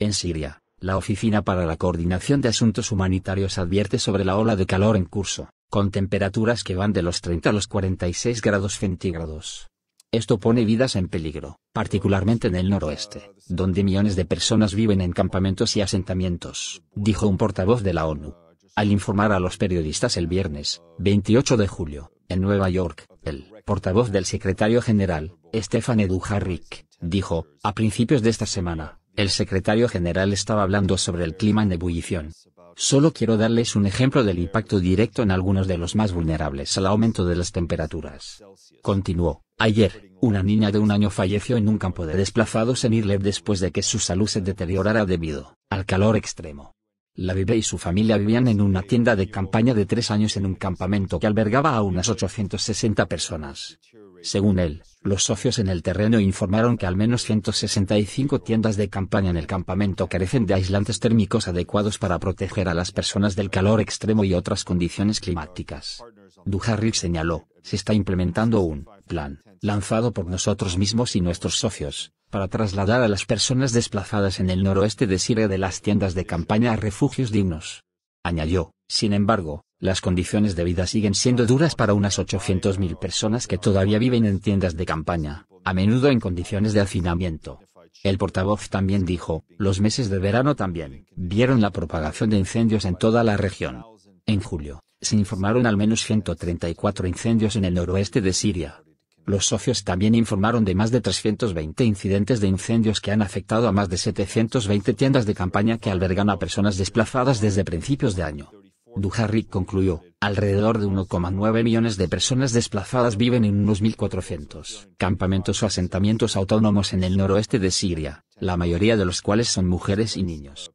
En Siria, la Oficina para la Coordinación de Asuntos Humanitarios advierte sobre la ola de calor en curso, con temperaturas que van de los 30 a los 46 grados centígrados. Esto pone vidas en peligro, particularmente en el noroeste, donde millones de personas viven en campamentos y asentamientos, dijo un portavoz de la ONU. Al informar a los periodistas el viernes, 28 de julio, en Nueva York, el portavoz del secretario general, Stefan Dujarric, dijo, a principios de esta semana, el secretario general estaba hablando sobre el clima en ebullición. Solo quiero darles un ejemplo del impacto directo en algunos de los más vulnerables al aumento de las temperaturas. Continuó, ayer, una niña de un año falleció en un campo de desplazados en Irlev después de que su salud se deteriorara debido al calor extremo. La bebé y su familia vivían en una tienda de campaña de tres años en un campamento que albergaba a unas 860 personas. Según él, los socios en el terreno informaron que al menos 165 tiendas de campaña en el campamento carecen de aislantes térmicos adecuados para proteger a las personas del calor extremo y otras condiciones climáticas. Duharric señaló, se está implementando un plan, lanzado por nosotros mismos y nuestros socios, para trasladar a las personas desplazadas en el noroeste de Siria de las tiendas de campaña a refugios dignos. Añadió, sin embargo, las condiciones de vida siguen siendo duras para unas 800.000 personas que todavía viven en tiendas de campaña, a menudo en condiciones de hacinamiento. El portavoz también dijo, los meses de verano también, vieron la propagación de incendios en toda la región. En julio, se informaron al menos 134 incendios en el noroeste de Siria. Los socios también informaron de más de 320 incidentes de incendios que han afectado a más de 720 tiendas de campaña que albergan a personas desplazadas desde principios de año. Dujarric concluyó, alrededor de 1,9 millones de personas desplazadas viven en unos 1.400 campamentos o asentamientos autónomos en el noroeste de Siria, la mayoría de los cuales son mujeres y niños.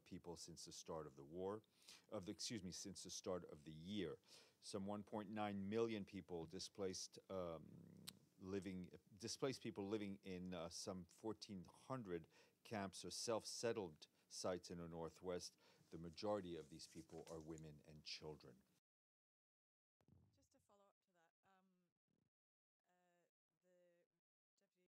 the majority of these people are women and children.